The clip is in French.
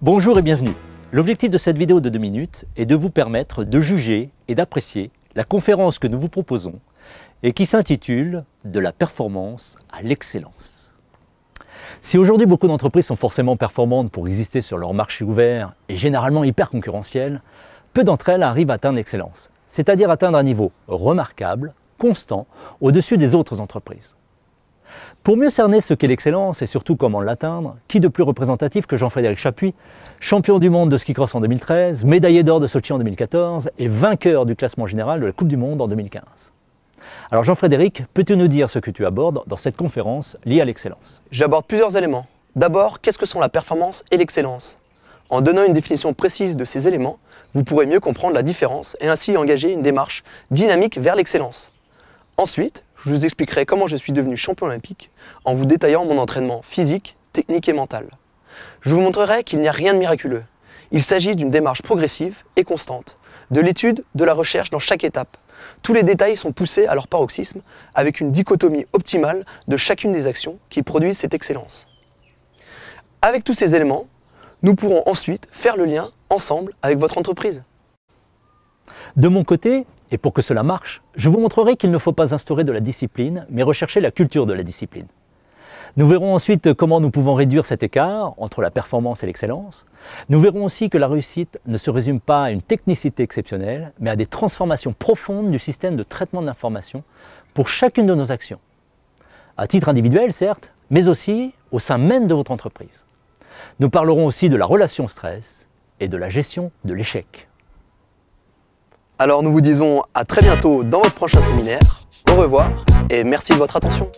Bonjour et bienvenue. L'objectif de cette vidéo de 2 minutes est de vous permettre de juger et d'apprécier la conférence que nous vous proposons et qui s'intitule « De la performance à l'excellence ». Si aujourd'hui beaucoup d'entreprises sont forcément performantes pour exister sur leur marché ouvert et généralement hyper concurrentiel, peu d'entre elles arrivent à atteindre l'excellence, c'est-à-dire atteindre un niveau remarquable constant au-dessus des autres entreprises. Pour mieux cerner ce qu'est l'excellence et surtout comment l'atteindre, qui de plus représentatif que Jean-Frédéric Chapuis, champion du monde de ski cross en 2013, médaillé d'or de Sochi en 2014 et vainqueur du classement général de la Coupe du Monde en 2015 alors Jean-Frédéric, peux-tu nous dire ce que tu abordes dans cette conférence liée à l'excellence J'aborde plusieurs éléments. D'abord, qu'est-ce que sont la performance et l'excellence En donnant une définition précise de ces éléments, vous pourrez mieux comprendre la différence et ainsi engager une démarche dynamique vers l'excellence. Ensuite, je vous expliquerai comment je suis devenu champion olympique en vous détaillant mon entraînement physique, technique et mental. Je vous montrerai qu'il n'y a rien de miraculeux. Il s'agit d'une démarche progressive et constante, de l'étude, de la recherche dans chaque étape. Tous les détails sont poussés à leur paroxysme avec une dichotomie optimale de chacune des actions qui produisent cette excellence. Avec tous ces éléments, nous pourrons ensuite faire le lien ensemble avec votre entreprise. De mon côté, et pour que cela marche, je vous montrerai qu'il ne faut pas instaurer de la discipline, mais rechercher la culture de la discipline. Nous verrons ensuite comment nous pouvons réduire cet écart entre la performance et l'excellence. Nous verrons aussi que la réussite ne se résume pas à une technicité exceptionnelle, mais à des transformations profondes du système de traitement de l'information pour chacune de nos actions. À titre individuel, certes, mais aussi au sein même de votre entreprise. Nous parlerons aussi de la relation stress et de la gestion de l'échec. Alors nous vous disons à très bientôt dans votre prochain séminaire. Au revoir et merci de votre attention.